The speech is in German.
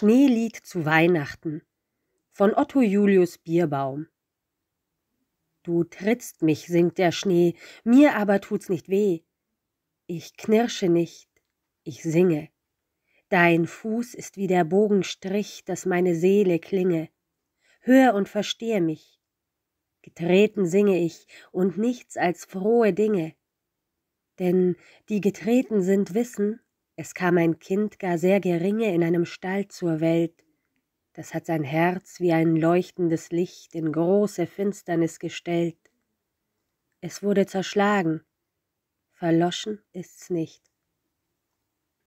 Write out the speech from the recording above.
Schneelied zu Weihnachten von Otto Julius Bierbaum. Du trittst mich, singt der Schnee, mir aber tut's nicht weh. Ich knirsche nicht, ich singe. Dein Fuß ist wie der Bogenstrich, dass meine Seele klinge. Hör und verstehe mich. Getreten singe ich und nichts als frohe Dinge. Denn die getreten sind, wissen, es kam ein Kind, gar sehr geringe, in einem Stall zur Welt. Das hat sein Herz wie ein leuchtendes Licht in große Finsternis gestellt. Es wurde zerschlagen. Verloschen ist's nicht.